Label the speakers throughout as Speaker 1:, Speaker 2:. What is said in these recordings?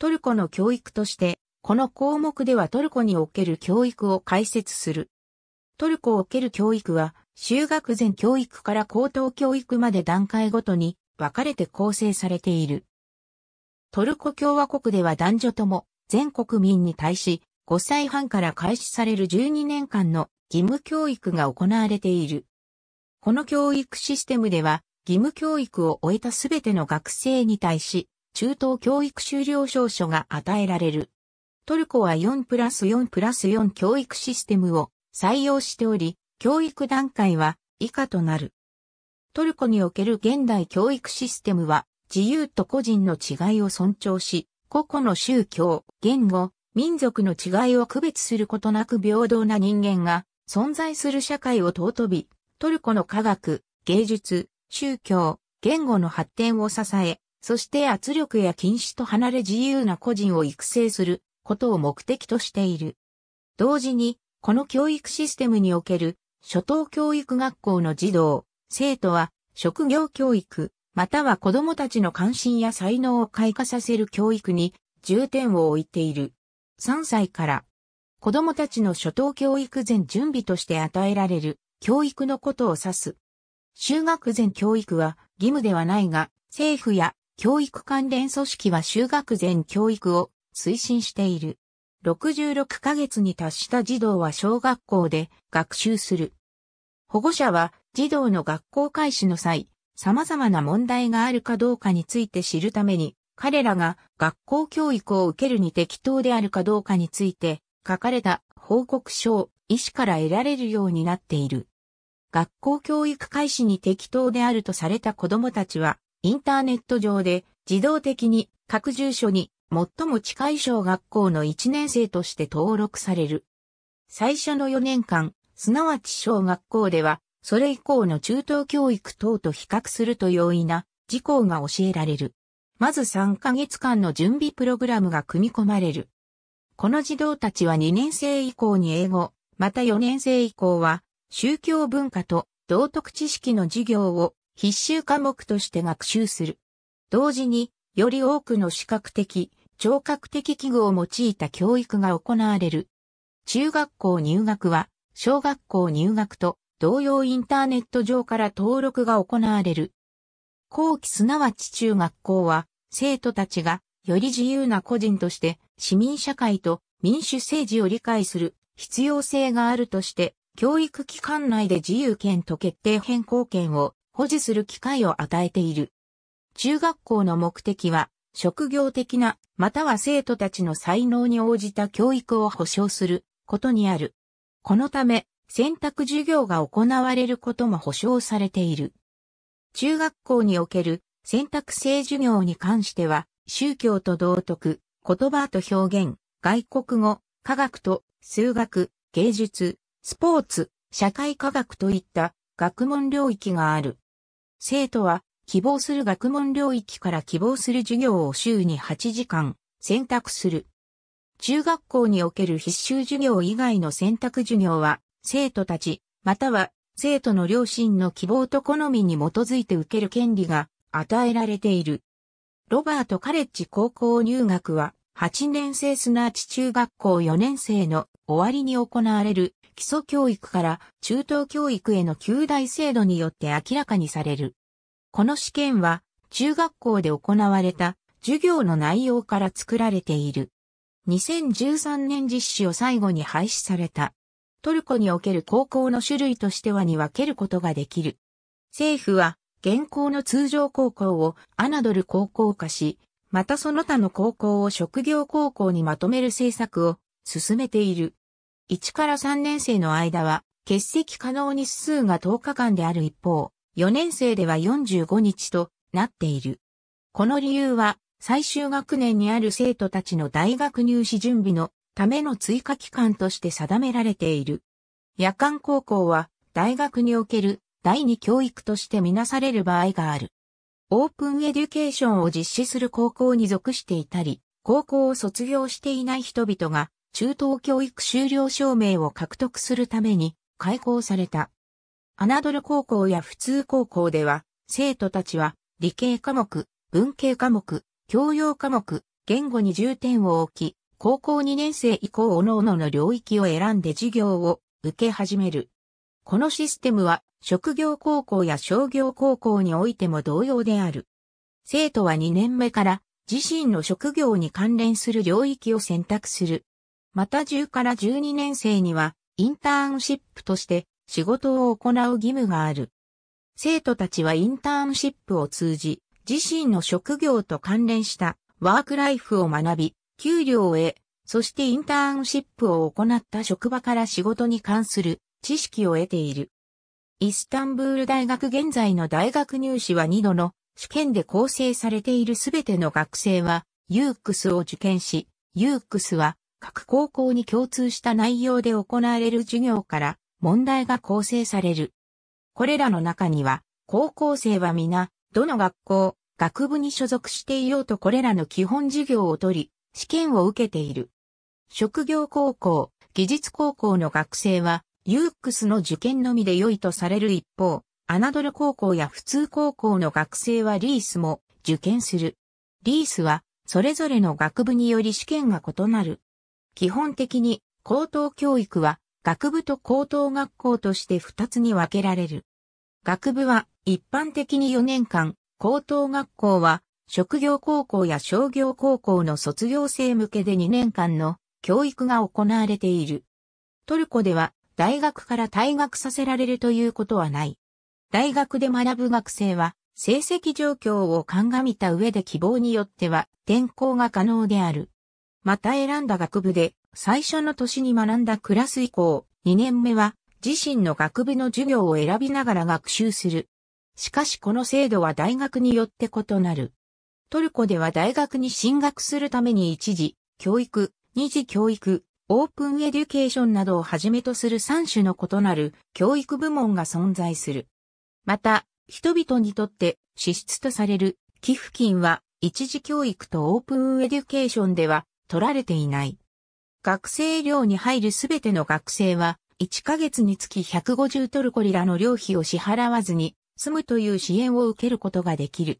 Speaker 1: トルコの教育として、この項目ではトルコにおける教育を解説する。トルコを受ける教育は、修学前教育から高等教育まで段階ごとに分かれて構成されている。トルコ共和国では男女とも全国民に対し5歳半から開始される12年間の義務教育が行われている。この教育システムでは義務教育を終えたすべての学生に対し中等教育修了証書が与えられる。トルコは4プラス4プラス4教育システムを採用しており、教育段階は以下となる。トルコにおける現代教育システムは自由と個人の違いを尊重し、個々の宗教、言語、民族の違いを区別することなく平等な人間が存在する社会を尊び、トルコの科学、芸術、宗教、言語の発展を支え、そして圧力や禁止と離れ自由な個人を育成することを目的としている。同時に、この教育システムにおける初等教育学校の児童、生徒は職業教育、または子供たちの関心や才能を開花させる教育に重点を置いている。3歳から子供たちの初等教育前準備として与えられる教育のことを指す。修学前教育は義務ではないが、政府や教育関連組織は就学前教育を推進している。66ヶ月に達した児童は小学校で学習する。保護者は児童の学校開始の際、様々な問題があるかどうかについて知るために、彼らが学校教育を受けるに適当であるかどうかについて、書かれた報告書を医師から得られるようになっている。学校教育開始に適当であるとされた子供たちは、インターネット上で自動的に各住所に最も近い小学校の1年生として登録される。最初の4年間、すなわち小学校では、それ以降の中等教育等と比較すると容易な事項が教えられる。まず3ヶ月間の準備プログラムが組み込まれる。この児童たちは2年生以降に英語、また4年生以降は宗教文化と道徳知識の授業を必修科目として学習する。同時に、より多くの視覚的、聴覚的器具を用いた教育が行われる。中学校入学は、小学校入学と同様インターネット上から登録が行われる。後期すなわち中学校は、生徒たちがより自由な個人として市民社会と民主政治を理解する必要性があるとして、教育機関内で自由権と決定変更権を保持する機会を与えている。中学校の目的は、職業的な、または生徒たちの才能に応じた教育を保障することにある。このため、選択授業が行われることも保障されている。中学校における選択制授業に関しては、宗教と道徳、言葉と表現、外国語、科学と数学、芸術、スポーツ、社会科学といった学問領域がある。生徒は希望する学問領域から希望する授業を週に8時間選択する。中学校における必修授業以外の選択授業は生徒たちまたは生徒の両親の希望と好みに基づいて受ける権利が与えられている。ロバートカレッジ高校入学は8年生すなわち中学校4年生の終わりに行われる基礎教育から中等教育への旧大制度によって明らかにされる。この試験は中学校で行われた授業の内容から作られている。2013年実施を最後に廃止された。トルコにおける高校の種類としてはに分けることができる。政府は現行の通常高校を侮る高校化し、またその他の高校を職業高校にまとめる政策を進めている。1から3年生の間は、欠席可能日数が10日間である一方、4年生では45日となっている。この理由は、最終学年にある生徒たちの大学入試準備のための追加期間として定められている。夜間高校は、大学における第二教育としてみなされる場合がある。オープンエデュケーションを実施する高校に属していたり、高校を卒業していない人々が中等教育修了証明を獲得するために開校された。アナドル高校や普通高校では、生徒たちは理系科目、文系科目、教養科目、言語に重点を置き、高校2年生以降各々の領域を選んで授業を受け始める。このシステムは職業高校や商業高校においても同様である。生徒は2年目から自身の職業に関連する領域を選択する。また10から12年生には、インターンシップとして仕事を行う義務がある。生徒たちはインターンシップを通じ、自身の職業と関連したワークライフを学び、給料を得、そしてインターンシップを行った職場から仕事に関する知識を得ている。イスタンブール大学現在の大学入試は2度の試験で構成されているすべての学生はクスを受験し、クスは各高校に共通した内容で行われる授業から問題が構成される。これらの中には、高校生は皆、どの学校、学部に所属していようとこれらの基本授業を取り、試験を受けている。職業高校、技術高校の学生は、ユークスの受験のみで良いとされる一方、アナドル高校や普通高校の学生はリースも受験する。リースは、それぞれの学部により試験が異なる。基本的に高等教育は学部と高等学校として2つに分けられる。学部は一般的に4年間、高等学校は職業高校や商業高校の卒業生向けで2年間の教育が行われている。トルコでは大学から退学させられるということはない。大学で学ぶ学生は成績状況を鑑みた上で希望によっては転校が可能である。また選んだ学部で最初の年に学んだクラス以降、2年目は自身の学部の授業を選びながら学習する。しかしこの制度は大学によって異なる。トルコでは大学に進学するために一時、教育、二次教育、オープンエデュケーションなどをはじめとする3種の異なる教育部門が存在する。また、人々にとって支出とされる寄付金は一時教育とオープンエデュケーションでは取られていない。学生寮に入るすべての学生は、1ヶ月につき150トルコリラの寮費を支払わずに、住むという支援を受けることができる。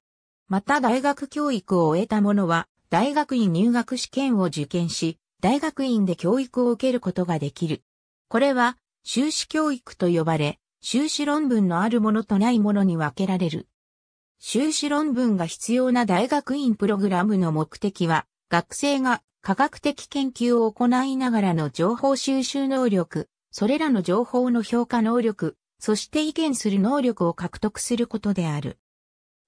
Speaker 1: また大学教育を終えた者は、大学院入学試験を受験し、大学院で教育を受けることができる。これは、修士教育と呼ばれ、修士論文のあるものとないものに分けられる。修士論文が必要な大学院プログラムの目的は、学生が科学的研究を行いながらの情報収集能力、それらの情報の評価能力、そして意見する能力を獲得することである。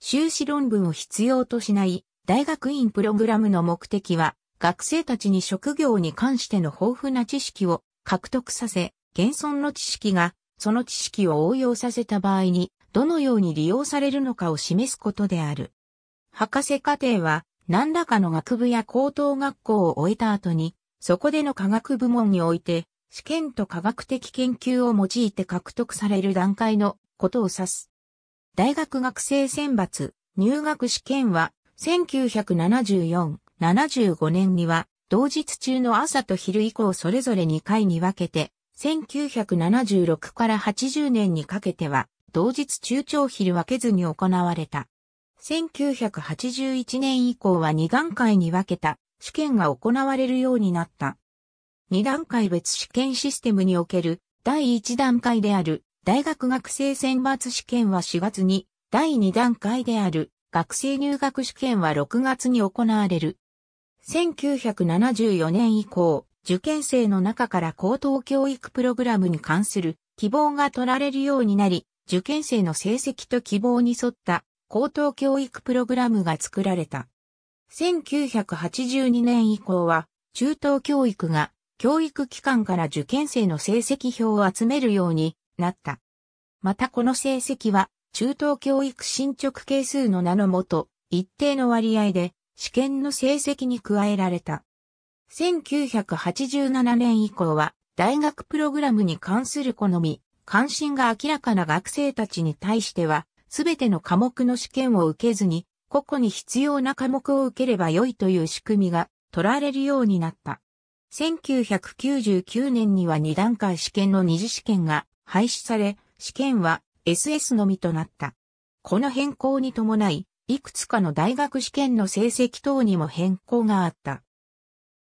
Speaker 1: 修士論文を必要としない大学院プログラムの目的は、学生たちに職業に関しての豊富な知識を獲得させ、現存の知識が、その知識を応用させた場合に、どのように利用されるのかを示すことである。博士課程は、何らかの学部や高等学校を終えた後に、そこでの科学部門において、試験と科学的研究を用いて獲得される段階のことを指す。大学学生選抜入学試験は1974、75年には同日中の朝と昼以降それぞれ2回に分けて、1976から80年にかけては同日中長昼分けずに行われた。1981年以降は2段階に分けた試験が行われるようになった。2段階別試験システムにおける第1段階である大学学生選抜試験は4月に、第2段階である学生入学試験は6月に行われる。1974年以降、受験生の中から高等教育プログラムに関する希望が取られるようになり、受験生の成績と希望に沿った高等教育プログラムが作られた。1982年以降は、中等教育が教育機関から受験生の成績表を集めるようになった。またこの成績は、中等教育進捗係数の名のもと、一定の割合で試験の成績に加えられた。1987年以降は、大学プログラムに関する好み、関心が明らかな学生たちに対しては、すべての科目の試験を受けずに、個々に必要な科目を受ければ良いという仕組みが取られるようになった。1999年には2段階試験の二次試験が廃止され、試験は SS のみとなった。この変更に伴い、いくつかの大学試験の成績等にも変更があった。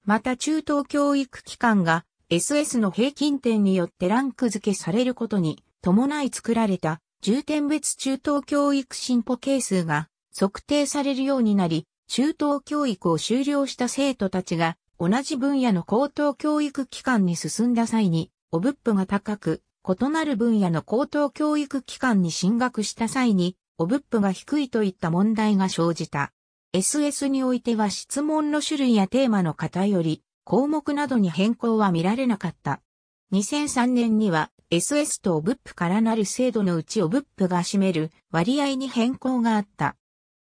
Speaker 1: また中等教育機関が SS の平均点によってランク付けされることに伴い作られた重点別中等教育進歩係数が測定されるようになり、中等教育を修了した生徒たちが同じ分野の高等教育機関に進んだ際に、オブップが高く、異なる分野の高等教育機関に進学した際に、オブップが低いといった問題が生じた。SS においては質問の種類やテーマの偏り、項目などに変更は見られなかった。2003年には SS とオブップからなる制度のうちオブップが占める割合に変更があった。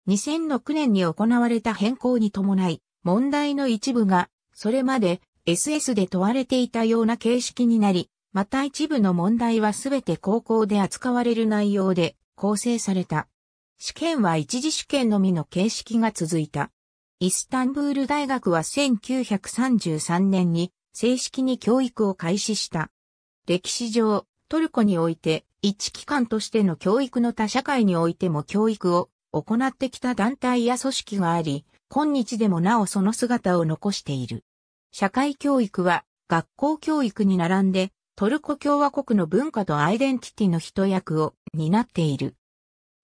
Speaker 1: 2006年に行われた変更に伴い、問題の一部が、それまで SS で問われていたような形式になり、また一部の問題はすべて高校で扱われる内容で構成された。試験は一次試験のみの形式が続いた。イスタンブール大学は1933年に正式に教育を開始した。歴史上、トルコにおいて、一機関としての教育の他社会においても教育を行ってきた団体や組織があり、今日でもなおその姿を残している。社会教育は学校教育に並んでトルコ共和国の文化とアイデンティティの一役を担っている。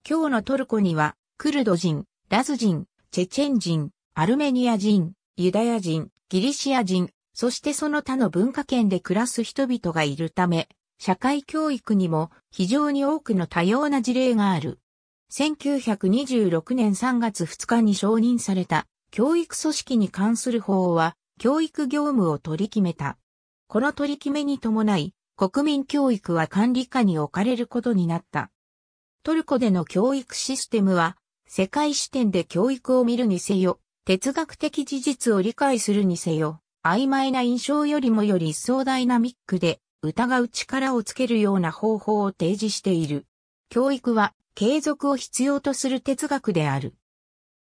Speaker 1: 今日のトルコにはクルド人、ラズ人、チェチェン人、アルメニア人、ユダヤ人、ギリシア人、そしてその他の文化圏で暮らす人々がいるため、社会教育にも非常に多くの多様な事例がある。1926年3月2日に承認された教育組織に関する法は教育業務を取り決めた。この取り決めに伴い国民教育は管理下に置かれることになった。トルコでの教育システムは世界視点で教育を見るにせよ、哲学的事実を理解するにせよ、曖昧な印象よりもより一層ダイナミックで、疑う力をつけるような方法を提示している。教育は継続を必要とする哲学である。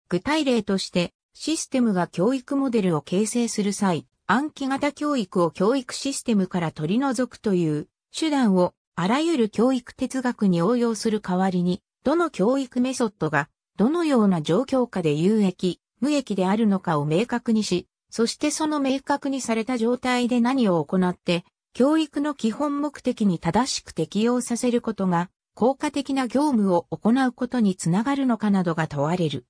Speaker 1: 具体例として、システムが教育モデルを形成する際、暗記型教育を教育システムから取り除くという手段をあらゆる教育哲学に応用する代わりに、どの教育メソッドがどのような状況下で有益、無益であるのかを明確にし、そしてその明確にされた状態で何を行って、教育の基本目的に正しく適用させることが、効果的な業務を行うことにつながるのかなどが問われる。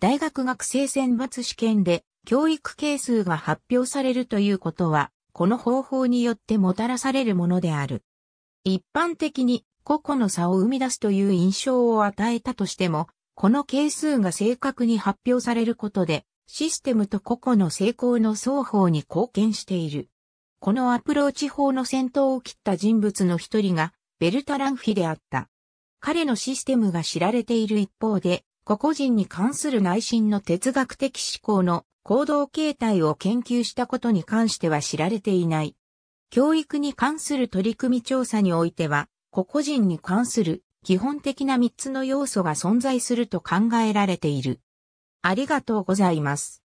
Speaker 1: 大学学生選抜試験で教育係数が発表されるということは、この方法によってもたらされるものである。一般的に個々の差を生み出すという印象を与えたとしても、この係数が正確に発表されることで、システムと個々の成功の双方に貢献している。このアプローチ法の先頭を切った人物の一人がベルタランフィであった。彼のシステムが知られている一方で、個々人に関する内心の哲学的思考の行動形態を研究したことに関しては知られていない。教育に関する取り組み調査においては、個々人に関する基本的な3つの要素が存在すると考えられている。ありがとうございます。